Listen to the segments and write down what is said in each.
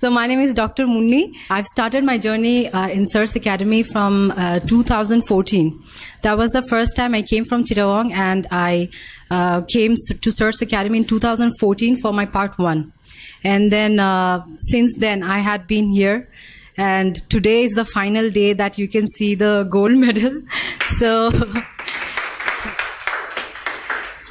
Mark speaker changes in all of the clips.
Speaker 1: So my name is Dr. Munni. I've started my journey uh, in CERS Academy from uh, 2014. That was the first time I came from Chittagong and I uh, came to CERS Academy in 2014 for my part one. And then uh, since then I had been here and today is the final day that you can see the gold medal. so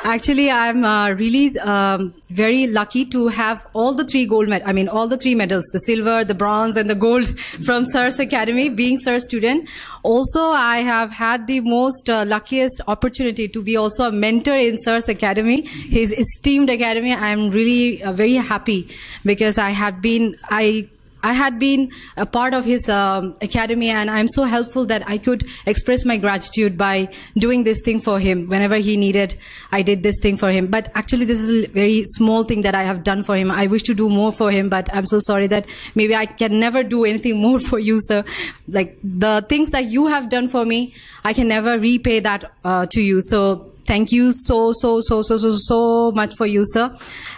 Speaker 1: Actually, I'm uh, really um, very lucky to have all the three gold med- I mean, all the three medals, the silver, the bronze, and the gold from SIRS Academy, being SIRS student. Also, I have had the most uh, luckiest opportunity to be also a mentor in SIRS Academy, his esteemed academy. I'm really uh, very happy because I have been, I I had been a part of his um, academy, and I'm so helpful that I could express my gratitude by doing this thing for him. Whenever he needed, I did this thing for him. But actually, this is a very small thing that I have done for him. I wish to do more for him, but I'm so sorry that maybe I can never do anything more for you, sir. Like the things that you have done for me, I can never repay that uh, to you. So thank you so so so so so so much for you sir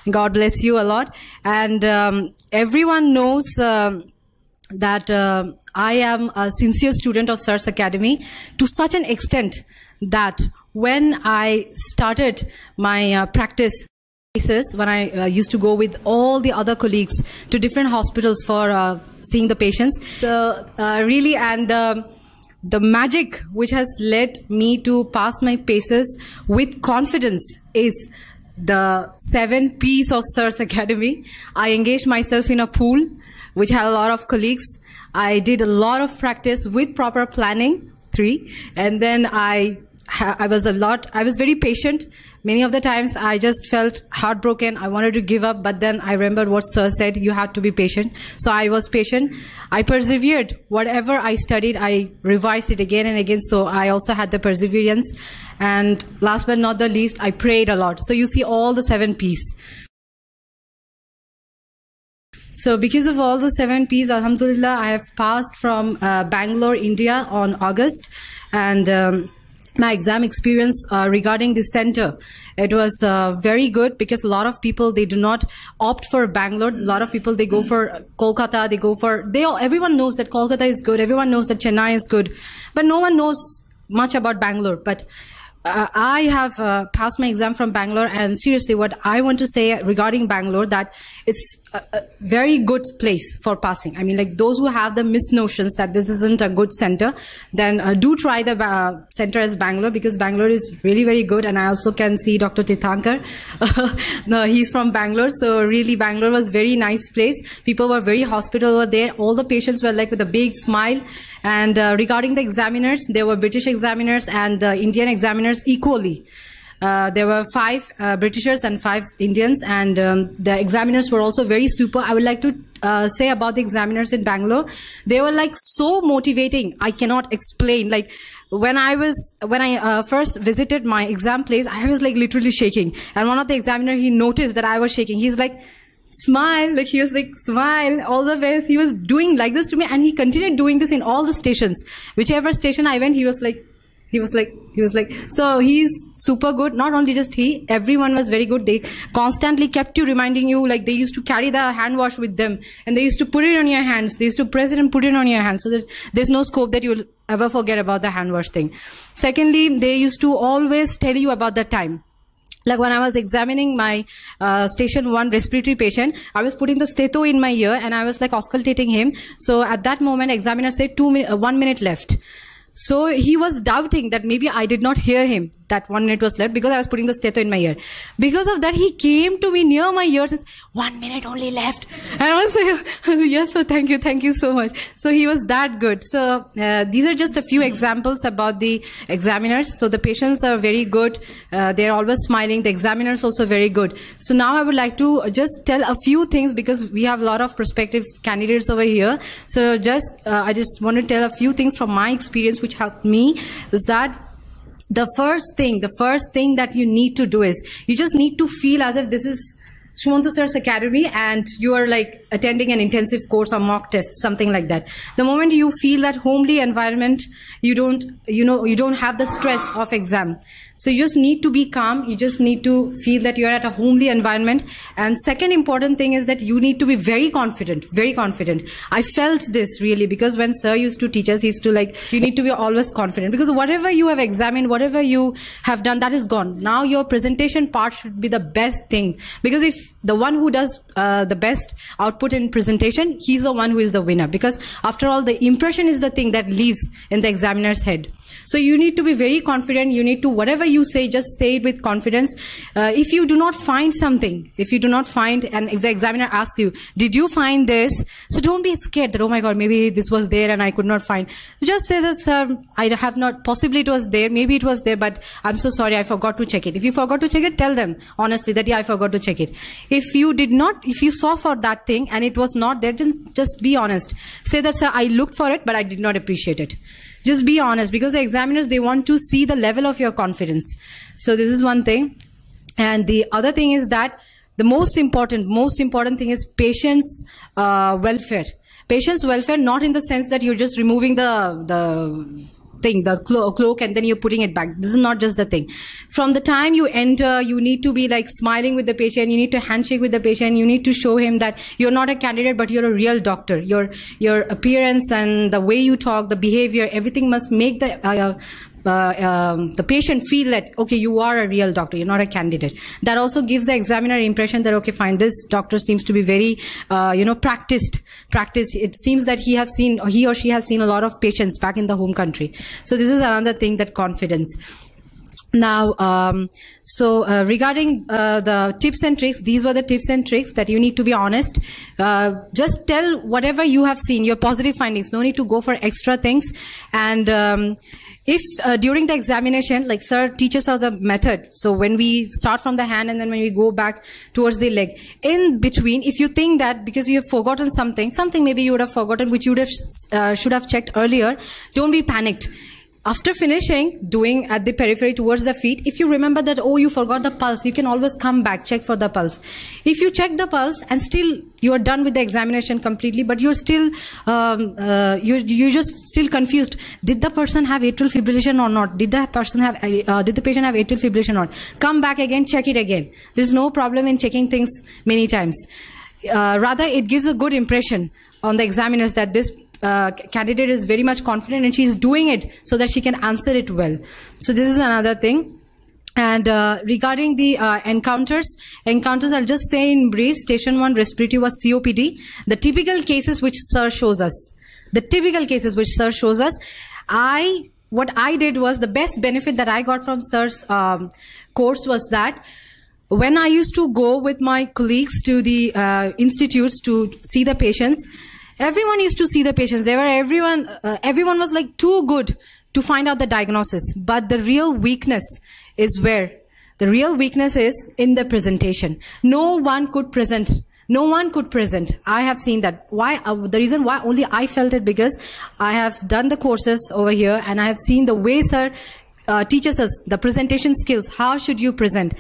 Speaker 1: god bless you a lot and um, everyone knows um, that uh, I am a sincere student of SARS Academy to such an extent that when I started my uh, practice cases, when I uh, used to go with all the other colleagues to different hospitals for uh, seeing the patients, so uh, really and the, the magic which has led me to pass my paces with confidence is the seven P's of SIRS Academy. I engaged myself in a pool which had a lot of colleagues. I did a lot of practice with proper planning, three, and then I I was a lot, I was very patient many of the times I just felt heartbroken. I wanted to give up, but then I remembered what Sir said you have to be patient. So I was patient. I persevered. Whatever I studied, I revised it again and again. So I also had the perseverance. And last but not the least, I prayed a lot. So you see all the seven P's. So because of all the seven P's, Alhamdulillah, I have passed from uh, Bangalore, India on August. And um, my exam experience uh, regarding this center it was uh, very good because a lot of people they do not opt for bangalore a lot of people they go hmm. for kolkata they go for they all everyone knows that kolkata is good everyone knows that chennai is good but no one knows much about bangalore but uh, I have uh, passed my exam from Bangalore, and seriously, what I want to say regarding Bangalore that it's a, a, very good place for passing. I mean, like those who have the misnotions that this isn't a good center, then uh, do try the uh, center as Bangalore because Bangalore is really very good. And I also can see Dr. Tithankar. no, he's from Bangalore, so really Bangalore was very nice place. People were very hospitable there. All the patients were like with a big smile and uh, regarding the examiners, there were British examiners and uh, Indian examiners equally. Uh, there were five uh, Britishers and five Indians, and um, the examiners were also very super. I would like to uh, say about the examiners in Bangalore. They were like so motivating. I cannot explain. Like when I was when I uh, first visited my exam place, I was like literally shaking. And one of the examiner he noticed that I was shaking. He's like smile like he was like smile all the ways he was doing like this to me and he continued doing this in all the stations whichever station i went he was like he was like he was like so he's super good not only just he everyone was very good they constantly kept you reminding you like they used to carry the hand wash with them and they used to put it on your hands they used to press it and put it on your hands so that there's no scope that you'll ever forget about the hand wash thing secondly they used to always tell you about the time like when I was examining my uh, station one respiratory patient, I was putting the stetho in my ear and I was like auscultating him. So at that moment, examiner said two min- uh, one minute left. So he was doubting that maybe I did not hear him that one minute was left because I was putting the stetho in my ear. Because of that, he came to me near my ears. It's one minute only left. And I was like, yes, sir, thank you, thank you so much. So he was that good. So uh, these are just a few examples about the examiners. So the patients are very good. Uh, they're always smiling. The examiners also very good. So now I would like to just tell a few things because we have a lot of prospective candidates over here. So just, uh, I just want to tell a few things from my experience which helped me is that the first thing, the first thing that you need to do is you just need to feel as if this is Shumanto Sir's Academy and you are like attending an intensive course or mock test, something like that. The moment you feel that homely environment, you don't, you know, you don't have the stress of exam. So you just need to be calm. You just need to feel that you're at a homely environment. And second important thing is that you need to be very confident, very confident. I felt this really because when sir used to teach us, he used to like, you need to be always confident because whatever you have examined, whatever you have done, that is gone. Now your presentation part should be the best thing because if the one who does uh, the best output in presentation, he's the one who is the winner. Because after all, the impression is the thing that lives in the examiner's head. So you need to be very confident. You need to, whatever you say, just say it with confidence. Uh, if you do not find something, if you do not find, and if the examiner asks you, did you find this? So don't be scared that, oh my God, maybe this was there and I could not find. Just say that, sir, I have not, possibly it was there, maybe it was there, but I'm so sorry, I forgot to check it. If you forgot to check it, tell them honestly that, yeah, I forgot to check it. If you did not if you saw for that thing and it was not there just just be honest say that sir i looked for it but i did not appreciate it just be honest because the examiners they want to see the level of your confidence so this is one thing and the other thing is that the most important most important thing is patients uh, welfare patients welfare not in the sense that you're just removing the the thing, the clo- cloak, and then you're putting it back. This is not just the thing. From the time you enter, you need to be like smiling with the patient. You need to handshake with the patient. You need to show him that you're not a candidate, but you're a real doctor. Your your appearance and the way you talk, the behavior, everything must make the uh, uh uh, um, the patient feel that okay you are a real doctor you're not a candidate that also gives the examiner impression that okay fine this doctor seems to be very uh, you know practiced Practice. it seems that he has seen he or she has seen a lot of patients back in the home country so this is another thing that confidence now, um, so uh, regarding uh, the tips and tricks, these were the tips and tricks that you need to be honest. Uh, just tell whatever you have seen, your positive findings. No need to go for extra things. And um, if uh, during the examination, like sir teaches us a method. So when we start from the hand and then when we go back towards the leg, in between, if you think that because you have forgotten something, something maybe you would have forgotten which you would have uh, should have checked earlier, don't be panicked after finishing doing at the periphery towards the feet if you remember that oh you forgot the pulse you can always come back check for the pulse if you check the pulse and still you are done with the examination completely but you're still um, uh, you you just still confused did the person have atrial fibrillation or not did the person have uh, uh did the patient have atrial fibrillation or not come back again check it again there's no problem in checking things many times uh, rather it gives a good impression on the examiners that this uh, candidate is very much confident and she's doing it so that she can answer it well. So this is another thing. And uh, regarding the uh, encounters, encounters, I'll just say in brief, station one respiratory was COPD. The typical cases which sir shows us, the typical cases which sir shows us, I, what I did was the best benefit that I got from sir's um, course was that when I used to go with my colleagues to the uh, institutes to see the patients, everyone used to see the patients they were everyone uh, everyone was like too good to find out the diagnosis but the real weakness is where the real weakness is in the presentation no one could present no one could present i have seen that why uh, the reason why only i felt it because i have done the courses over here and i have seen the way sir uh, teaches us the presentation skills how should you present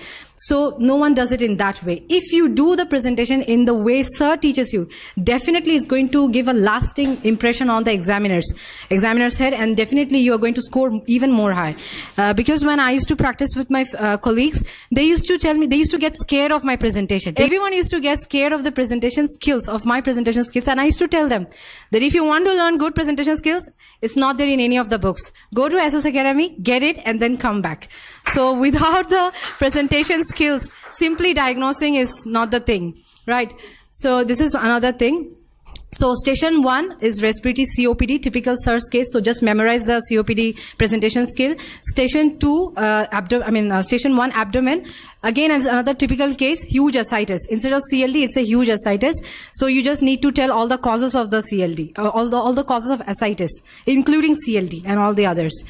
Speaker 1: so no one does it in that way. If you do the presentation in the way sir teaches you, definitely it's going to give a lasting impression on the examiner's examiner's head, and definitely you are going to score even more high. Uh, because when I used to practice with my uh, colleagues, they used to tell me they used to get scared of my presentation. Everyone used to get scared of the presentation skills of my presentation skills, and I used to tell them that if you want to learn good presentation skills, it's not there in any of the books. Go to SS Academy, get it, and then come back. So without the presentation skills, simply diagnosing is not the thing, right? So this is another thing. So station one is respiratory COPD, typical SARS case. So just memorize the COPD presentation skill. Station two, uh, abdo- I mean, uh, station one abdomen. Again, as another typical case, huge ascites. Instead of CLD, it's a huge ascites. So you just need to tell all the causes of the CLD, uh, all the, all the causes of ascites, including CLD and all the others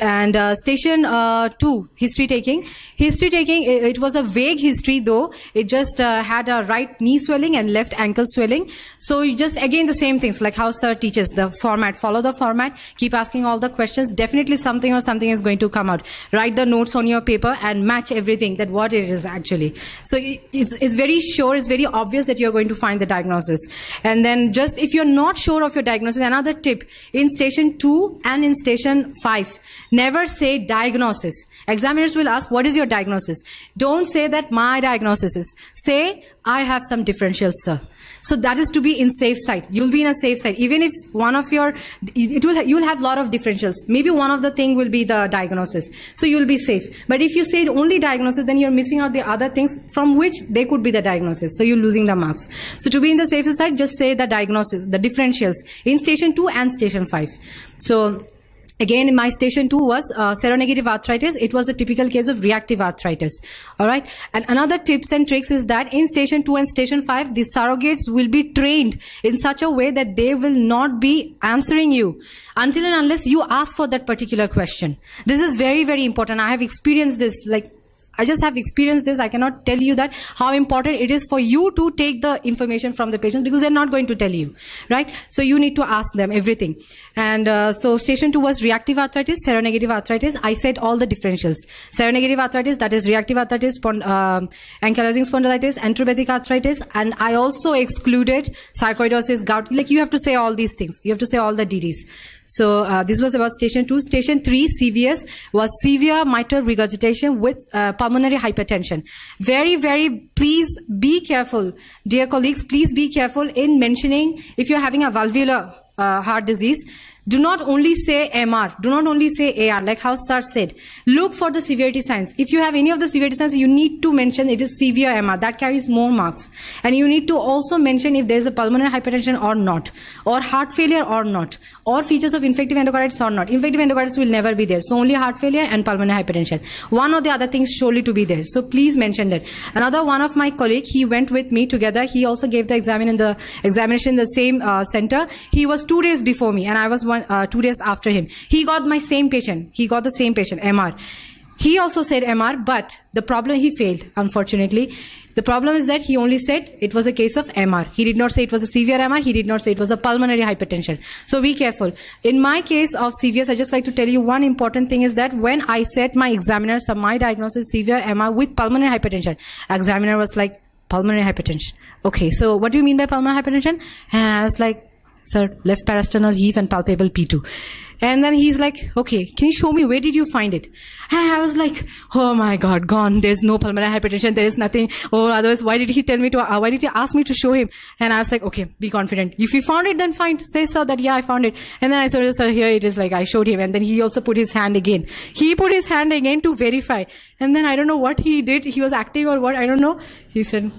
Speaker 1: and uh, station uh, 2 history taking history taking it, it, was a vague history though it just uh, had a right knee swelling and left ankle swelling so you just again the same things like how sir teaches the format follow the format keep asking all the questions definitely something or something is going to come out write the notes on your paper and match everything that what it is actually so it, it's, it's very sure it's very obvious that you're going to find the diagnosis and then just if you're not sure of your diagnosis another tip in station 2 and in station 5 Never say diagnosis. Examiners will ask, what is your diagnosis? Don't say that my diagnosis is. Say, I have some differentials, sir. So that is to be in safe side. You'll be in a safe side. Even if one of your, it will, you'll have a lot of differentials. Maybe one of the thing will be the diagnosis. So you'll be safe. But if you say only diagnosis, then you're missing out the other things from which they could be the diagnosis. So you're losing the marks. So to be in the safe side, just say the diagnosis, the differentials in station two and station five. So Again, in my station two was uh, seronegative arthritis. It was a typical case of reactive arthritis. All right. And another tips and tricks is that in station two and station five, the surrogates will be trained in such a way that they will not be answering you until and unless you ask for that particular question. This is very, very important. I have experienced this like I just have experienced this. I cannot tell you that how important it is for you to take the information from the patient because they're not going to tell you, right? So you need to ask them everything. And uh, so station two was reactive arthritis, seronegative arthritis. I said all the differentials. Seronegative arthritis, that is reactive arthritis, spond um, ankylosing spondylitis, enterobethic arthritis. And I also excluded sarcoidosis, gout. Like you have to say all these things. You have to say all the DDs. So uh, this was about station two. Station three, CVS, was severe mitral regurgitation with uh, pulmonary hypertension. Very, very, please be careful, dear colleagues. Please be careful in mentioning if you're having a valvular uh, heart disease do not only say MR, do not only say AR, like how sir said. Look for the severity signs. If you have any of the severity signs, you need to mention it is severe MR. That carries more marks. And you need to also mention if there is a pulmonary hypertension or not, or heart failure or not, or features of infective endocarditis or not. Infective endocarditis will never be there. So only heart failure and pulmonary hypertension. One or the other things surely to be there. So please mention that. Another one of my colleague, he went with me together. He also gave the in the examination in the same uh, center. He was two days before me and I was one one uh, two days after him he got my same patient he got the same patient mr he also said mr but the problem he failed unfortunately the problem is that he only said it was a case of MR. He did not say it was a severe MR. He did not say it was a pulmonary hypertension. So be careful. In my case of CVS, I just like to tell you one important thing is that when I said my examiner, so my diagnosis severe MR with pulmonary hypertension, examiner was like, pulmonary hypertension. Okay, so what do you mean by pulmonary hypertension? And I was like, sir, left parasternal heave and palpable P2. And then he's like, okay, can you show me where did you find it? And I was like, oh my God, gone. There's no pulmonary hypertension. There is nothing. Oh, otherwise, why did he tell me to, uh, why did he ask me to show him? And I was like, okay, be confident. If you found it, then fine. Say, sir, that yeah, I found it. And then I said, sir, here it is. Like I showed him. And then he also put his hand again. He put his hand again to verify. And then I don't know what he did. He was active or what. I don't know. He said,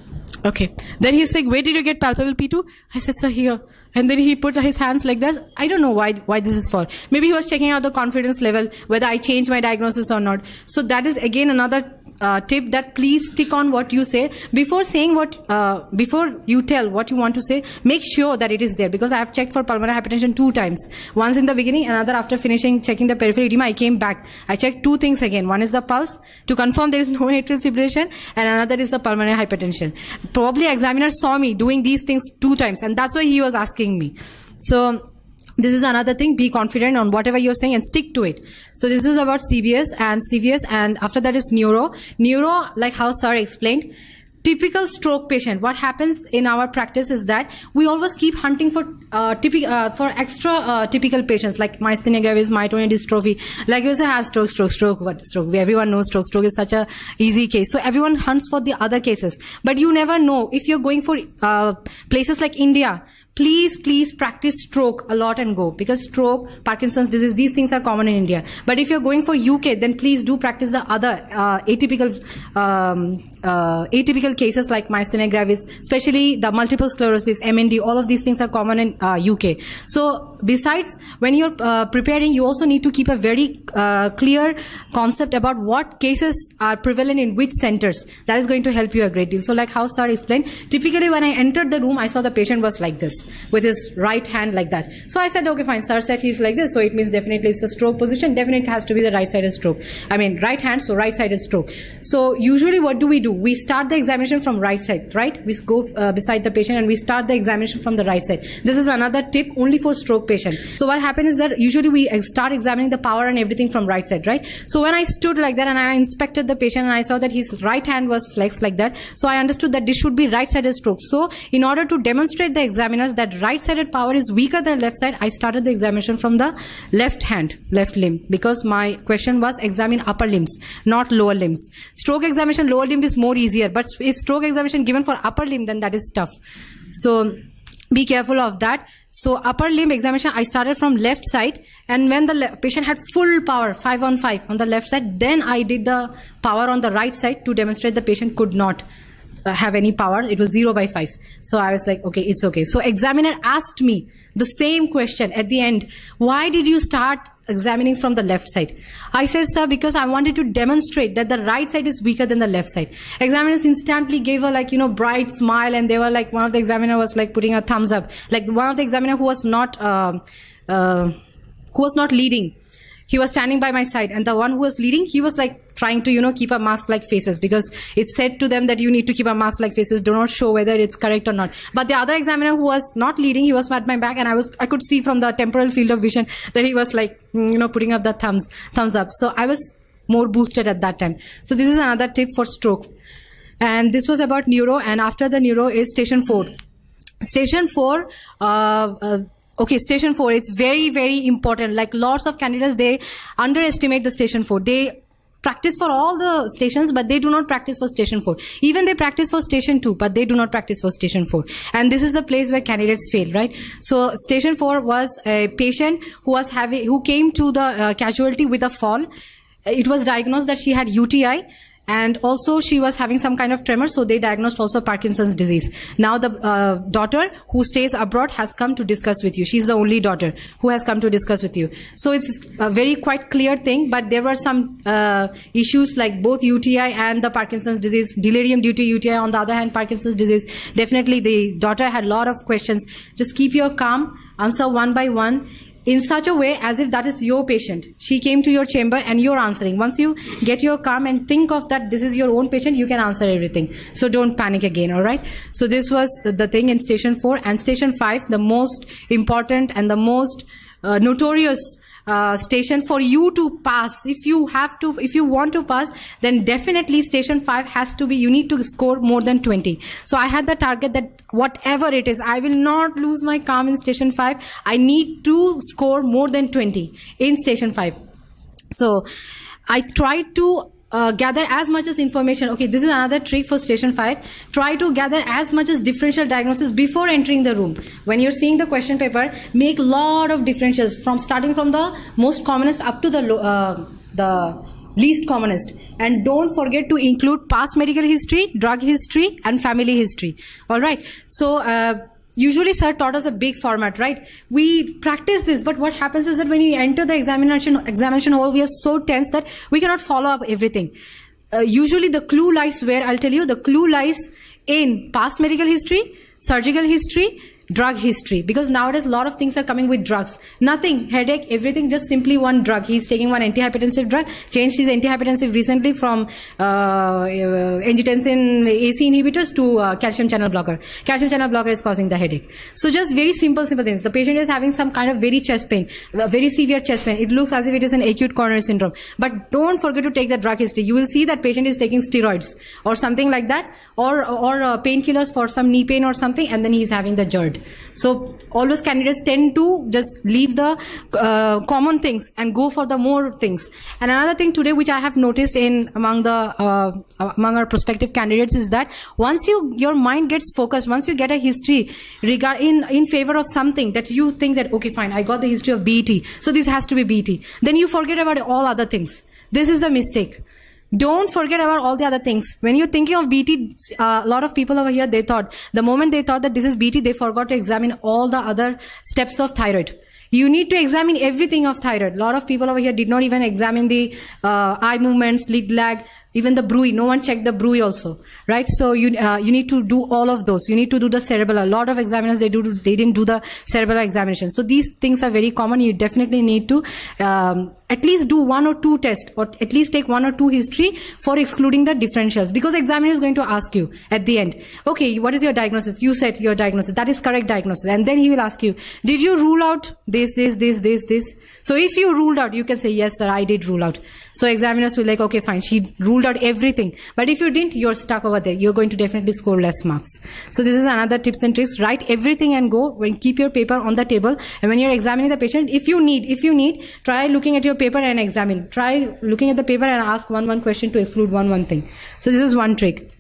Speaker 1: okay. Then he's like, where did you get palpable P2? I said, sir, here and then he put his hands like this i don't know why why this is for maybe he was checking out the confidence level whether i change my diagnosis or not so that is again another uh, tip that please stick on what you say before saying what uh, before you tell what you want to say make sure that it is there because i have checked for pulmonary hypertension two times once in the beginning another after finishing checking the peripheral edema i came back i checked two things again one is the pulse to confirm there is no atrial fibrillation and another is the pulmonary hypertension probably examiner saw me doing these things two times and that's why he was asking me so this is another thing be confident on whatever you're saying and stick to it so this is about cbs and cvs and after that is neuro neuro like how sir explained typical stroke patient what happens in our practice is that we always keep hunting for uh, typical uh, for extra uh, typical patients like myasthenia gravis myotonic dystrophy like you say has stroke stroke stroke what stroke everyone knows stroke stroke is such a easy case so everyone hunts for the other cases but you never know if you're going for uh, places like india please, please practice stroke a lot and go because stroke, Parkinson's disease, these things are common in India. But if you're going for UK, then please do practice the other uh, atypical, um, uh, atypical cases like myasthenia gravis, especially the multiple sclerosis, MND, all of these things are common in uh, UK. So besides, when you're uh, preparing, you also need to keep a very uh, clear concept about what cases are prevalent in which centers. That is going to help you a great deal. So like how Sir explained, typically when I entered the room, I saw the patient was like this with his right hand like that. So I said, okay, fine. Sir said he's like this. So it means definitely it's a stroke position. Definitely has to be the right side stroke. I mean, right hand. So right sided stroke. So usually what do we do? We start the examination from right side, right? We go uh, beside the patient and we start the examination from the right side. This is another tip only for stroke patient. So what happens is that usually we start examining the power and everything from right side, right? So when I stood like that and I inspected the patient and I saw that his right hand was flexed like that. So I understood that this should be right side stroke. So in order to demonstrate the examiners that right-sided power is weaker than left side, I started the examination from the left hand, left limb, because my question was examine upper limbs, not lower limbs. Stroke examination, lower limb is more easier, but if stroke examination given for upper limb, then that is tough. So be careful of that. So upper limb examination, I started from left side and when the patient had full power, 5 on 5 on the left side, then I did the power on the right side to demonstrate the patient could not. Uh, have any power. It was zero by five. So I was like, okay, it's okay. So examiner asked me the same question at the end. Why did you start examining from the left side? I said, sir, because I wanted to demonstrate that the right side is weaker than the left side. Examiners instantly gave her like, you know, bright smile. And they were like, one of the examiner was like putting a thumbs up. Like one of the examiner who was not, uh, uh, who was not leading he was standing by my side and the one who was leading he was like trying to you know keep a mask like faces because it said to them that you need to keep a mask like faces do not show whether it's correct or not but the other examiner who was not leading he was at my back and i was i could see from the temporal field of vision that he was like mm, you know putting up the thumbs thumbs up so i was more boosted at that time so this is another tip for stroke and this was about neuro and after the neuro is station 4 station 4 uh, uh, okay station 4 it's very very important like lots of candidates they underestimate the station 4 they practice for all the stations but they do not practice for station 4 even they practice for station 2 but they do not practice for station 4 and this is the place where candidates fail right so station 4 was a patient who was having who came to the uh, casualty with a fall it was diagnosed that she had UTI and also she was having some kind of tremor so they diagnosed also parkinson's disease now the uh, daughter who stays abroad has come to discuss with you she's the only daughter who has come to discuss with you so it's a very quite clear thing but there were some uh, issues like both uti and the parkinson's disease delirium due to uti on the other hand parkinson's disease definitely the daughter had a lot of questions just keep your calm answer one by one in such a way as if that is your patient. She came to your chamber and you're answering. Once you get your calm and think of that this is your own patient, you can answer everything. So don't panic again, all right? So this was the thing in station 4 and station 5, the most important and the most uh, notorious uh, station for you to pass. If you have to, if you want to pass, then definitely station five has to be, you need to score more than 20. So I had the target that whatever it is, I will not lose my calm in station five. I need to score more than 20 in station five. So I tried to uh, gather as much as information. Okay, this is another trick for station 5. Try to gather as much as differential diagnosis before entering the room. When you're seeing the question paper, make lot of differentials from starting from the most commonest up to the uh, the least commonest and don't forget to include past medical history drug history and family history all right so uh, usually sir taught us a big format right we practice this but what happens is that when you enter the examination examination hall we are so tense that we cannot follow up everything uh, usually the clue lies where i'll tell you the clue lies in past medical history surgical history drug history because nowadays a lot of things are coming with drugs nothing headache everything just simply one drug he's taking one antihypertensive drug changed his antihypertensive recently from uh, uh angiotensin ac inhibitors to uh, calcium channel blocker calcium channel blocker is causing the headache so just very simple simple things the patient is having some kind of very chest pain very severe chest pain it looks as if it is an acute coronary syndrome but don't forget to take the drug history you will see that patient is taking steroids or something like that or or uh, painkillers for some knee pain or something and then he's having the GERD it. So always candidates tend to just leave the uh, common things and go for the more things. And another thing today, which I have noticed in among the uh, among our prospective candidates, is that once you your mind gets focused, once you get a history regard in in favor of something that you think that okay, fine, I got the history of BET, so this has to be BET. Then you forget about all other things. This is the mistake don't forget about all the other things when you're thinking of bt uh, a lot of people over here they thought the moment they thought that this is bt they forgot to examine all the other steps of thyroid you need to examine everything of thyroid a lot of people over here did not even examine the uh, eye movements lid lag even the bruy no one checked the bruy also right so you uh, you need to do all of those you need to do the cerebral a lot of examiners they do they didn't do the cerebral examination so these things are very common you definitely need to um, at least do one or two tests or at least take one or two history for excluding the differentials because the examiner is going to ask you at the end, okay, what is your diagnosis? You said your diagnosis. That is correct diagnosis. And then he will ask you, did you rule out this, this, this, this, this? So if you ruled out, you can say, yes, sir, I did rule out. So examiners will like, okay, fine. She ruled out everything. But if you didn't, you're stuck over there. You're going to definitely score less marks. So this is another tips and tricks. Write everything and go when keep your paper on the table. And when you're examining the patient, if you need, if you need, try looking at your your paper and examine. Try looking at the paper and ask one one question to exclude one one thing. So this is one trick.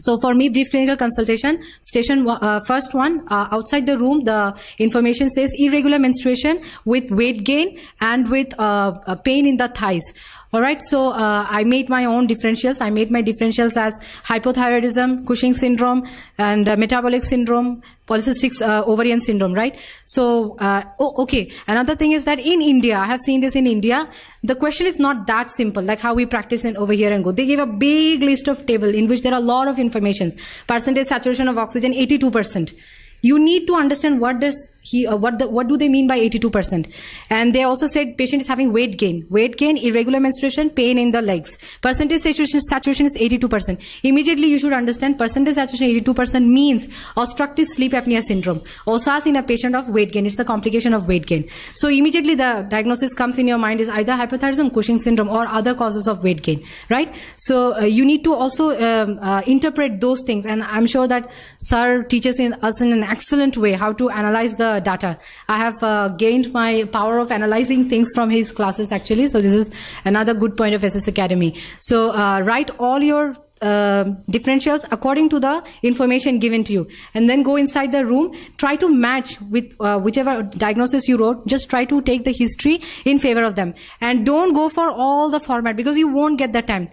Speaker 1: So for me, brief clinical consultation, station uh, first one, uh, outside the room, the information says irregular menstruation with weight gain and with uh, uh pain in the thighs all right so uh, i made my own differentials i made my differentials as hypothyroidism cushing syndrome and uh, metabolic syndrome polycystic uh, ovarian syndrome right so uh, oh, okay another thing is that in india i have seen this in india the question is not that simple like how we practice in over here and go they give a big list of table in which there are a lot of informations percentage saturation of oxygen 82% you need to understand what does he uh, what the, what do they mean by 82% and they also said patient is having weight gain weight gain irregular menstruation pain in the legs percentage saturation saturation is 82% immediately you should understand percentage saturation 82% means obstructive sleep apnea syndrome osas in a patient of weight gain it's a complication of weight gain so immediately the diagnosis comes in your mind is either hypothyroidism cushing syndrome or other causes of weight gain right so uh, you need to also um, uh, interpret those things and i'm sure that sir teaches in us in an excellent way how to analyze the data. I have uh, gained my power of analyzing things from his classes actually. So this is another good point of SS Academy. So uh, write all your uh, differentials according to the information given to you and then go inside the room try to match with uh, whichever diagnosis you wrote just try to take the history in favor of them and don't go for all the format because you won't get the time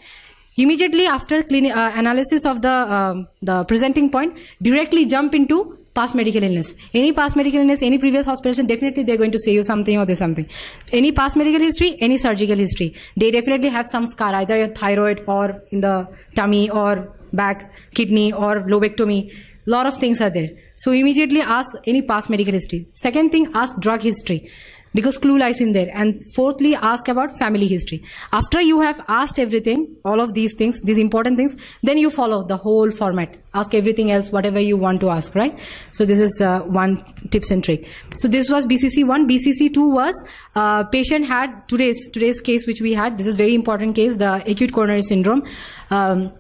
Speaker 1: immediately after clean, uh, analysis of the um, the presenting point directly jump into past medical illness. Any past medical illness, any previous hospitalization, definitely they're going to say you something or they something. Any past medical history, any surgical history. They definitely have some scar, either a thyroid or in the tummy or back, kidney or lobectomy. Lot of things are there. So immediately ask any past medical history. Second thing, ask drug history because clue lies in there. And fourthly, ask about family history. After you have asked everything, all of these things, these important things, then you follow the whole format. Ask everything else, whatever you want to ask, right? So this is uh, one tips and trick. So this was BCC one. BCC two was uh, patient had today's today's case which we had. This is very important case, the acute coronary syndrome. Um,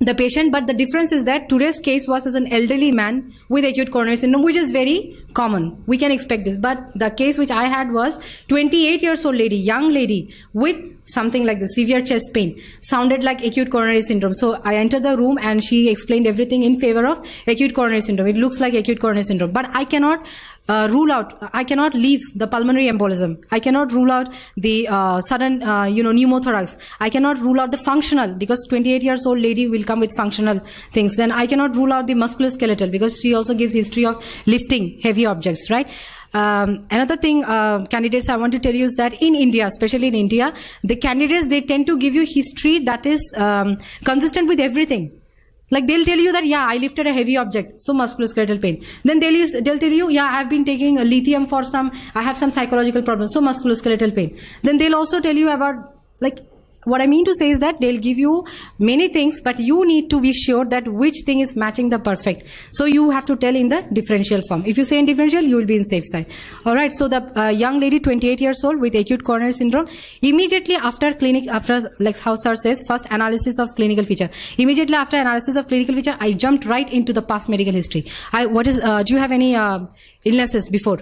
Speaker 1: the patient but the difference is that today's case was as an elderly man with acute coronary syndrome which is very common we can expect this but the case which i had was 28 years old lady young lady with something like the severe chest pain sounded like acute coronary syndrome. So I entered the room and she explained everything in favor of acute coronary syndrome. It looks like acute coronary syndrome, but I cannot uh, rule out, I cannot leave the pulmonary embolism. I cannot rule out the uh, sudden, uh, you know, pneumothorax. I cannot rule out the functional because 28 years old lady will come with functional things. Then I cannot rule out the musculoskeletal because she also gives history of lifting heavy objects, right? Um, another thing, uh, candidates, I want to tell you is that in India, especially in India, the candidates, they tend to give you history that is um, consistent with everything. Like they'll tell you that, yeah, I lifted a heavy object, so musculoskeletal pain. Then they'll, use, they'll tell you, yeah, I've been taking lithium for some, I have some psychological problems, so musculoskeletal pain. Then they'll also tell you about like what I mean to say is that they'll give you many things, but you need to be sure that which thing is matching the perfect. So you have to tell in the differential form. If you say in differential, you will be in safe side. All right. So the uh, young lady, 28 years old with acute coronary syndrome, immediately after clinic, after like how sir says, first analysis of clinical feature. Immediately after analysis of clinical feature, I jumped right into the past medical history. I, what is, uh, do you have any uh, illnesses before?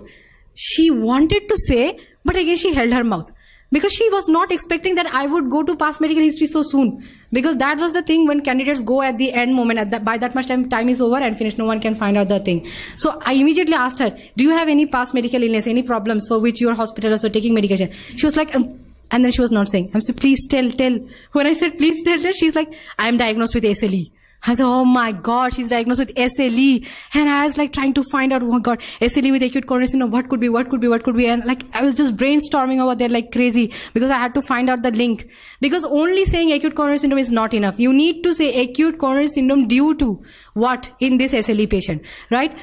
Speaker 1: She wanted to say, but again she held her mouth because she was not expecting that I would go to past medical history so soon. Because that was the thing when candidates go at the end moment, at the, by that much time, time is over and finished. No one can find out the thing. So I immediately asked her, do you have any past medical illness, any problems for which your hospital is taking medication? She was like, um, and then she was not saying, I'm saying, please tell, tell. When I said, please tell, tell, she's like, I'm diagnosed with SLE. I said, oh my God, she's diagnosed with SLE. And I was like trying to find out, oh my God, SLE with acute coronary syndrome, what could be, what could be, what could be. And like, I was just brainstorming over there like crazy because I had to find out the link. Because only saying acute coronary syndrome is not enough. You need to say acute coronary syndrome due to what in this SLE patient, right?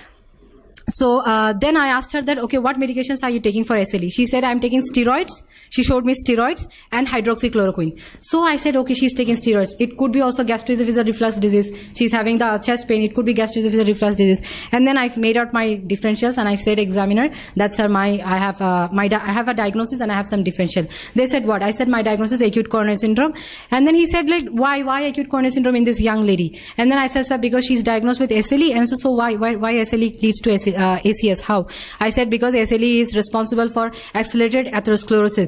Speaker 1: So uh, then I asked her that, okay, what medications are you taking for SLE? She said, I'm taking steroids she showed me steroids and hydroxychloroquine. So I said, okay, she's taking steroids. It could be also gastroesophageal reflux disease. She's having the chest pain. It could be gastroesophageal reflux disease. And then I have made out my differentials and I said, examiner, that's her, my, I have, uh, my, I have a diagnosis and I have some differential. They said what? I said, my diagnosis is acute coronary syndrome. And then he said, like, why, why acute coronary syndrome in this young lady? And then I said, sir, because she's diagnosed with SLE. And so, so why, why, why SLE leads to AC, uh, ACS? How? I said, because SLE is responsible for accelerated atherosclerosis.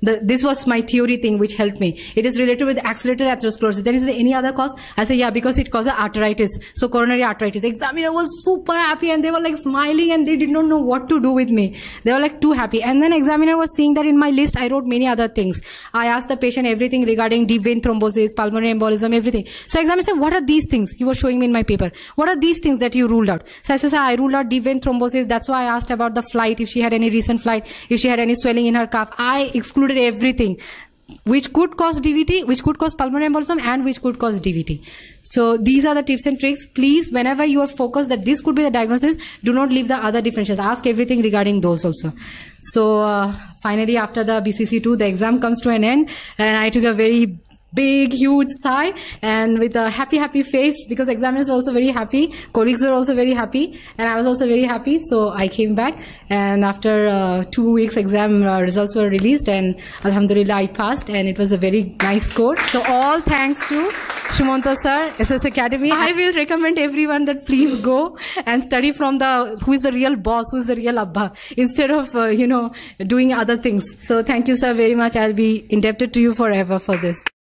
Speaker 1: The, this was my theory thing which helped me. It is related with accelerated atherosclerosis. Then is there any other cause? I say, yeah, because it causes arteritis. So coronary arteritis. The examiner was super happy and they were like smiling and they did not know what to do with me. They were like too happy. And then examiner was seeing that in my list, I wrote many other things. I asked the patient everything regarding deep vein thrombosis, pulmonary embolism, everything. So examiner said, what are these things? He was showing me in my paper. What are these things that you ruled out? So I said, I ruled out deep vein thrombosis. That's why I asked about the flight, if she had any recent flight, if she had any swelling in her calf. I excluded included everything which could cause DVT, which could cause pulmonary embolism, and which could cause DVT. So these are the tips and tricks. Please, whenever you are focused that this could be the diagnosis, do not leave the other differentials. Ask everything regarding those also. So uh, finally, after the BCC2, the exam comes to an end, and I took a very big huge sigh and with a happy happy face because examiners were also very happy colleagues were also very happy and i was also very happy so i came back and after uh, two weeks exam uh, results were released and alhamdulillah i passed and it was a very nice score so all thanks to shumanta sir ss academy i will recommend everyone that please go and study from the who is the real boss who is the real abba instead of uh, you know doing other things so thank you sir very much i'll be indebted to you forever for this